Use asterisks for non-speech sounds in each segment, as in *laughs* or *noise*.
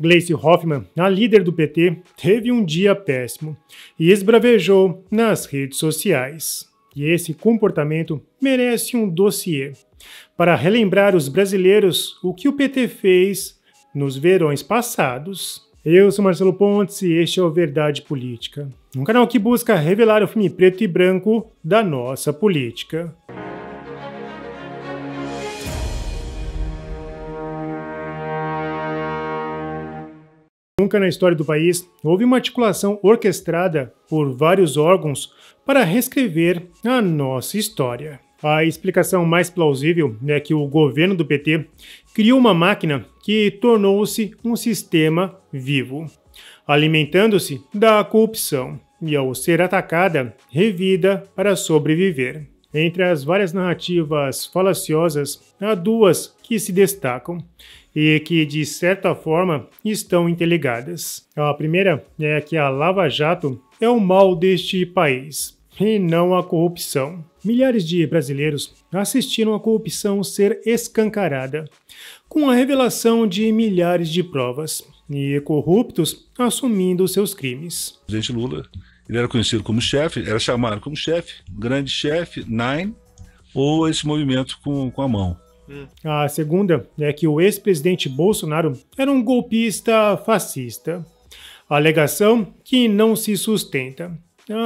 Gleice Hoffmann, a líder do PT, teve um dia péssimo e esbravejou nas redes sociais. E esse comportamento merece um dossiê para relembrar os brasileiros o que o PT fez nos verões passados. Eu sou Marcelo Pontes e este é o Verdade Política, um canal que busca revelar o filme preto e branco da nossa política. Nunca na história do país houve uma articulação orquestrada por vários órgãos para reescrever a nossa história. A explicação mais plausível é que o governo do PT criou uma máquina que tornou-se um sistema vivo, alimentando-se da corrupção e, ao ser atacada, revida para sobreviver. Entre as várias narrativas falaciosas, há duas que se destacam e que, de certa forma, estão interligadas. A primeira é que a Lava Jato é o mal deste país e não a corrupção. Milhares de brasileiros assistiram a corrupção ser escancarada, com a revelação de milhares de provas e corruptos assumindo seus crimes. Presidente Lula ele era conhecido como chefe, era chamado como chefe, grande chefe, Nine, ou esse movimento com, com a mão. Hum. A segunda é que o ex-presidente Bolsonaro era um golpista fascista. alegação que não se sustenta.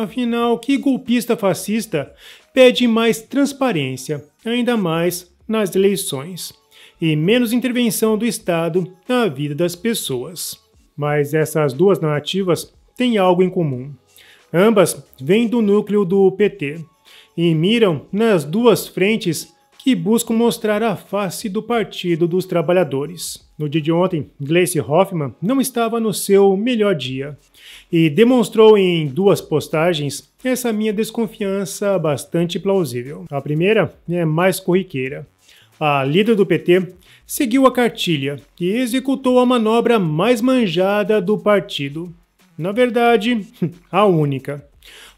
Afinal, que golpista fascista pede mais transparência, ainda mais nas eleições, e menos intervenção do Estado na vida das pessoas. Mas essas duas narrativas têm algo em comum. Ambas vêm do núcleo do PT e miram nas duas frentes que buscam mostrar a face do Partido dos Trabalhadores. No dia de ontem, Gleice Hoffmann não estava no seu melhor dia e demonstrou em duas postagens essa minha desconfiança bastante plausível. A primeira é mais corriqueira. A líder do PT seguiu a cartilha e executou a manobra mais manjada do partido na verdade, *laughs* a única.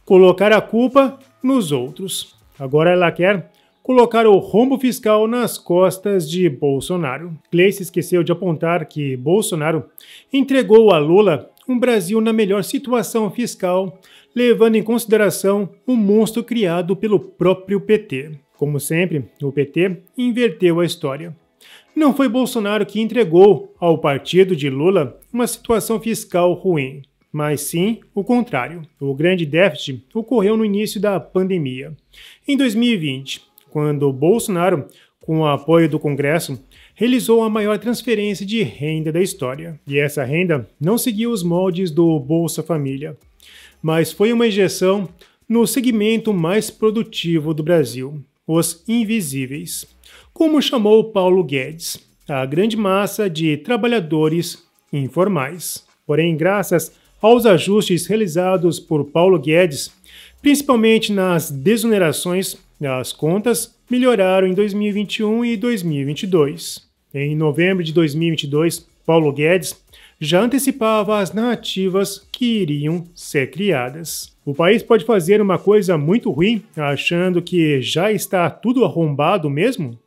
Colocar a culpa nos outros. Agora ela quer colocar o rombo fiscal nas costas de Bolsonaro. Gleice esqueceu de apontar que Bolsonaro entregou a Lula um Brasil na melhor situação fiscal, levando em consideração o monstro criado pelo próprio PT. Como sempre, o PT inverteu a história. Não foi Bolsonaro que entregou ao partido de Lula uma situação fiscal ruim mas sim o contrário. O grande déficit ocorreu no início da pandemia. Em 2020, quando Bolsonaro, com o apoio do Congresso, realizou a maior transferência de renda da história. E essa renda não seguiu os moldes do Bolsa Família, mas foi uma injeção no segmento mais produtivo do Brasil, os invisíveis. Como chamou Paulo Guedes, a grande massa de trabalhadores informais. Porém, graças aos ajustes realizados por Paulo Guedes, principalmente nas desonerações das contas, melhoraram em 2021 e 2022. Em novembro de 2022, Paulo Guedes já antecipava as narrativas que iriam ser criadas. O país pode fazer uma coisa muito ruim achando que já está tudo arrombado mesmo?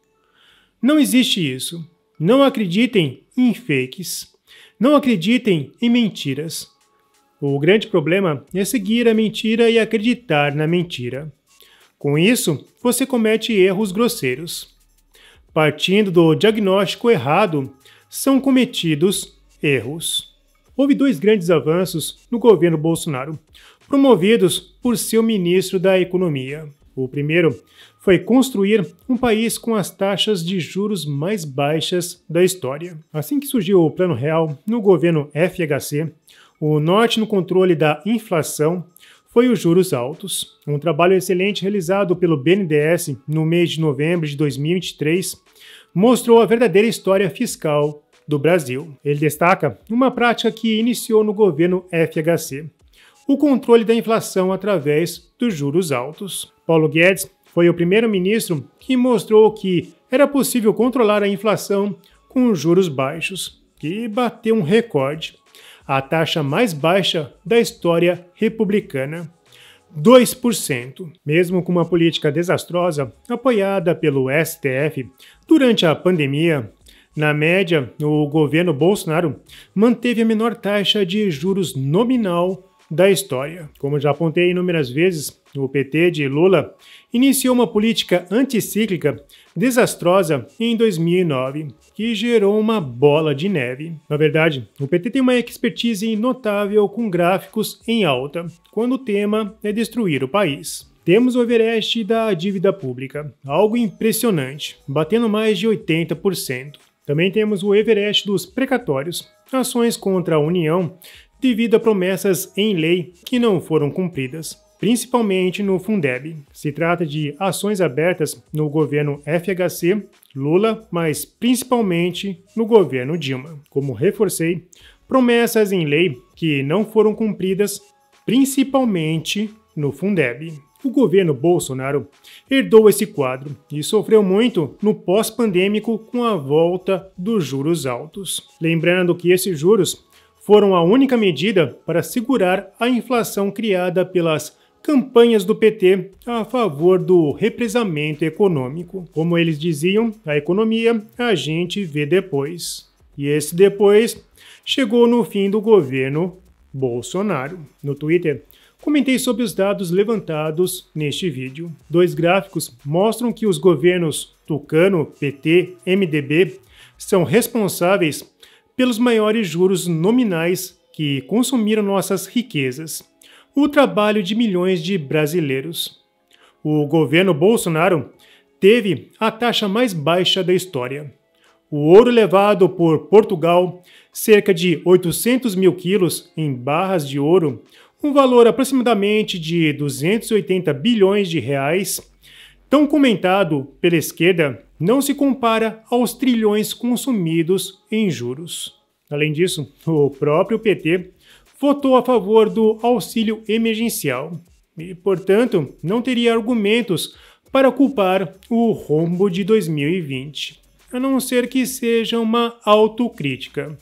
Não existe isso. Não acreditem em fakes. Não acreditem em mentiras. O grande problema é seguir a mentira e acreditar na mentira. Com isso, você comete erros grosseiros. Partindo do diagnóstico errado, são cometidos erros. Houve dois grandes avanços no governo Bolsonaro, promovidos por seu ministro da Economia. O primeiro foi construir um país com as taxas de juros mais baixas da história. Assim que surgiu o Plano Real no governo FHC, o norte no controle da inflação foi os juros altos, um trabalho excelente realizado pelo BNDES no mês de novembro de 2023 mostrou a verdadeira história fiscal do Brasil. Ele destaca uma prática que iniciou no governo FHC, o controle da inflação através dos juros altos. Paulo Guedes foi o primeiro-ministro que mostrou que era possível controlar a inflação com juros baixos, que bateu um recorde a taxa mais baixa da história republicana. 2%. Mesmo com uma política desastrosa apoiada pelo STF durante a pandemia, na média, o governo Bolsonaro manteve a menor taxa de juros nominal da história. Como já apontei inúmeras vezes, o PT de Lula, iniciou uma política anticíclica desastrosa em 2009, que gerou uma bola de neve. Na verdade, o PT tem uma expertise notável com gráficos em alta, quando o tema é destruir o país. Temos o Everest da dívida pública, algo impressionante, batendo mais de 80%. Também temos o Everest dos precatórios, ações contra a União devido a promessas em lei que não foram cumpridas principalmente no Fundeb. Se trata de ações abertas no governo FHC Lula, mas principalmente no governo Dilma. Como reforcei, promessas em lei que não foram cumpridas, principalmente no Fundeb. O governo Bolsonaro herdou esse quadro e sofreu muito no pós-pandêmico com a volta dos juros altos. Lembrando que esses juros foram a única medida para segurar a inflação criada pelas campanhas do PT a favor do represamento econômico. Como eles diziam, a economia a gente vê depois. E esse depois chegou no fim do governo Bolsonaro. No Twitter, comentei sobre os dados levantados neste vídeo. Dois gráficos mostram que os governos Tucano, PT, MDB são responsáveis pelos maiores juros nominais que consumiram nossas riquezas o trabalho de milhões de brasileiros. O governo Bolsonaro teve a taxa mais baixa da história. O ouro levado por Portugal, cerca de 800 mil quilos em barras de ouro, um valor aproximadamente de 280 bilhões de reais, tão comentado pela esquerda, não se compara aos trilhões consumidos em juros. Além disso, o próprio PT votou a favor do auxílio emergencial e, portanto, não teria argumentos para culpar o rombo de 2020, a não ser que seja uma autocrítica,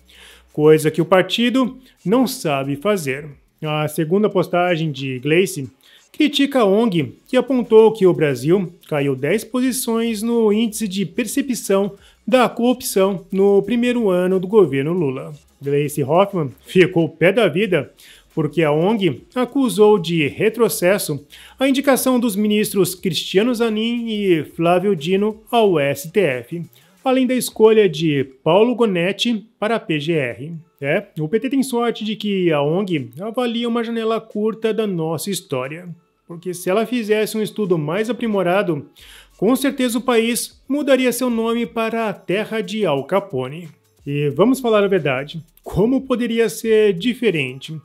coisa que o partido não sabe fazer. A segunda postagem de Gleice critica a ONG, que apontou que o Brasil caiu 10 posições no índice de percepção da corrupção no primeiro ano do governo Lula. Gleice Hoffman ficou pé da vida porque a ONG acusou de retrocesso a indicação dos ministros Cristiano Zanin e Flávio Dino ao STF, além da escolha de Paulo Gonetti para a PGR. É, o PT tem sorte de que a ONG avalia uma janela curta da nossa história, porque se ela fizesse um estudo mais aprimorado, com certeza o país mudaria seu nome para a Terra de Al Capone. E vamos falar a verdade, como poderia ser diferente?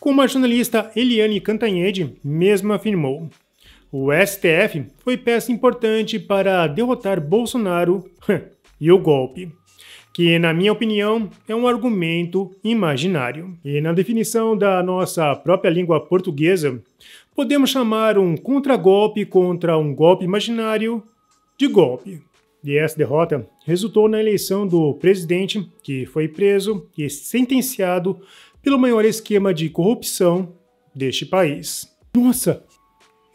Como a jornalista Eliane Cantanhede mesmo afirmou, o STF foi peça importante para derrotar Bolsonaro *laughs* e o golpe, que, na minha opinião, é um argumento imaginário. E na definição da nossa própria língua portuguesa, podemos chamar um contragolpe contra um golpe imaginário de golpe. E essa derrota resultou na eleição do presidente, que foi preso e sentenciado pelo maior esquema de corrupção deste país. Nossa!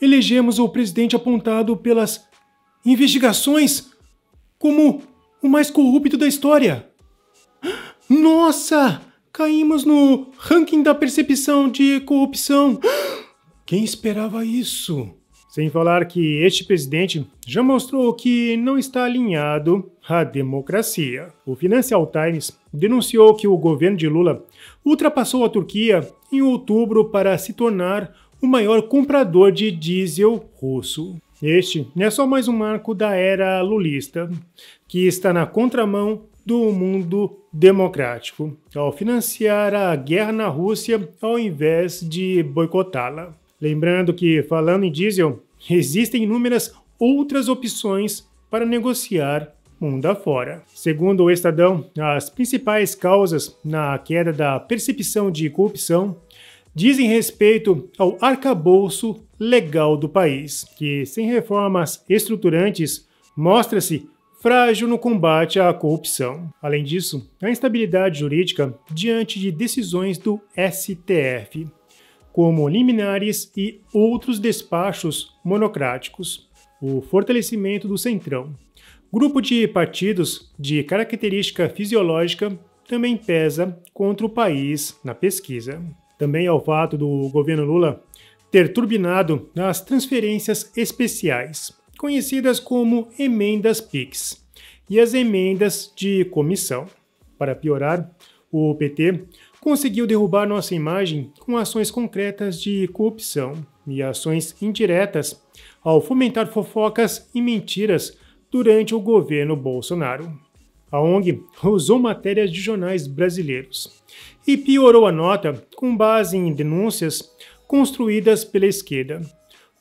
Elegemos o presidente apontado pelas investigações como o mais corrupto da história. Nossa! Caímos no ranking da percepção de corrupção. Quem esperava isso? Sem falar que este presidente já mostrou que não está alinhado à democracia. O Financial Times denunciou que o governo de Lula ultrapassou a Turquia em outubro para se tornar o maior comprador de diesel russo. Este é só mais um marco da era lulista, que está na contramão do mundo democrático, ao financiar a guerra na Rússia ao invés de boicotá-la. Lembrando que, falando em diesel, existem inúmeras outras opções para negociar mundo afora. Segundo o Estadão, as principais causas na queda da percepção de corrupção dizem respeito ao arcabouço legal do país, que sem reformas estruturantes mostra-se frágil no combate à corrupção. Além disso, a instabilidade jurídica diante de decisões do STF, como liminares e outros despachos monocráticos, o fortalecimento do centrão. Grupo de partidos de característica fisiológica também pesa contra o país na pesquisa. Também ao fato do governo Lula ter turbinado as transferências especiais, conhecidas como emendas PIX, e as emendas de comissão. Para piorar, o PT conseguiu derrubar nossa imagem com ações concretas de corrupção e ações indiretas ao fomentar fofocas e mentiras durante o governo Bolsonaro. A ONG usou matérias de jornais brasileiros e piorou a nota com base em denúncias construídas pela esquerda,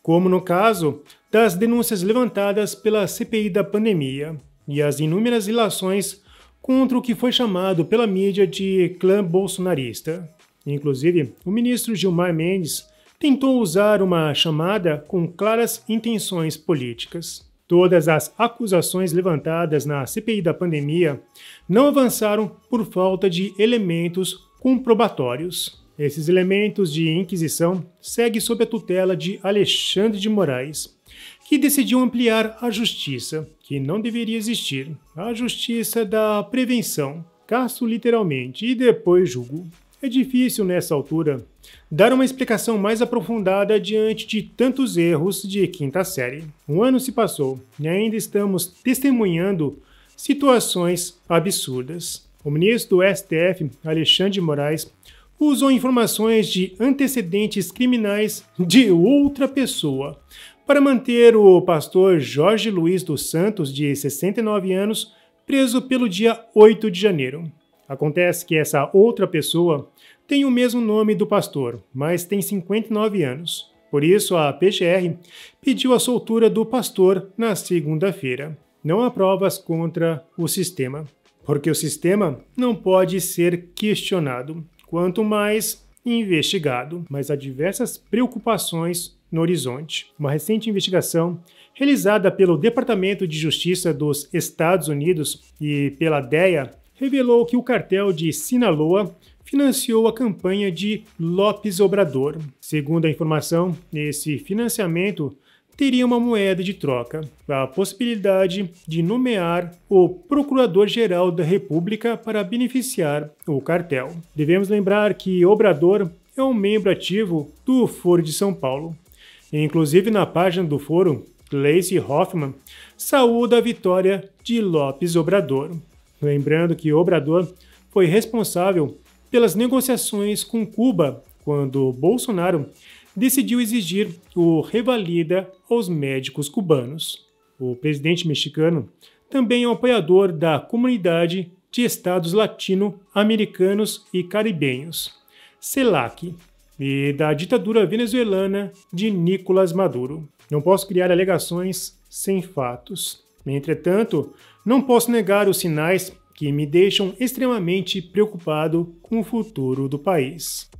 como no caso das denúncias levantadas pela CPI da pandemia e as inúmeras relações contra o que foi chamado pela mídia de clã bolsonarista. Inclusive, o ministro Gilmar Mendes tentou usar uma chamada com claras intenções políticas. Todas as acusações levantadas na CPI da pandemia não avançaram por falta de elementos comprobatórios. Esses elementos de inquisição seguem sob a tutela de Alexandre de Moraes, que decidiu ampliar a justiça, que não deveria existir, a justiça da prevenção. caso literalmente e depois julgo. É difícil nessa altura dar uma explicação mais aprofundada diante de tantos erros de quinta série. Um ano se passou e ainda estamos testemunhando situações absurdas. O ministro do STF, Alexandre de Moraes, usou informações de antecedentes criminais de outra pessoa para manter o pastor Jorge Luiz dos Santos, de 69 anos, preso pelo dia 8 de janeiro. Acontece que essa outra pessoa tem o mesmo nome do pastor, mas tem 59 anos. Por isso, a PGR pediu a soltura do pastor na segunda-feira. Não há provas contra o sistema, porque o sistema não pode ser questionado, quanto mais investigado. Mas há diversas preocupações no horizonte. Uma recente investigação realizada pelo Departamento de Justiça dos Estados Unidos e pela DEA revelou que o cartel de Sinaloa financiou a campanha de Lopes Obrador. Segundo a informação, esse financiamento teria uma moeda de troca, a possibilidade de nomear o Procurador-Geral da República para beneficiar o cartel. Devemos lembrar que Obrador é um membro ativo do Foro de São Paulo. Inclusive na página do fórum, Lacey Hoffman saúda a vitória de Lopes Obrador. Lembrando que Obrador foi responsável pelas negociações com Cuba quando Bolsonaro decidiu exigir o revalida aos médicos cubanos. O presidente mexicano também é um apoiador da comunidade de estados latino-americanos e caribenhos, CELAC, e da ditadura venezuelana de Nicolás Maduro. Não posso criar alegações sem fatos. Entretanto, não posso negar os sinais que me deixam extremamente preocupado com o futuro do país.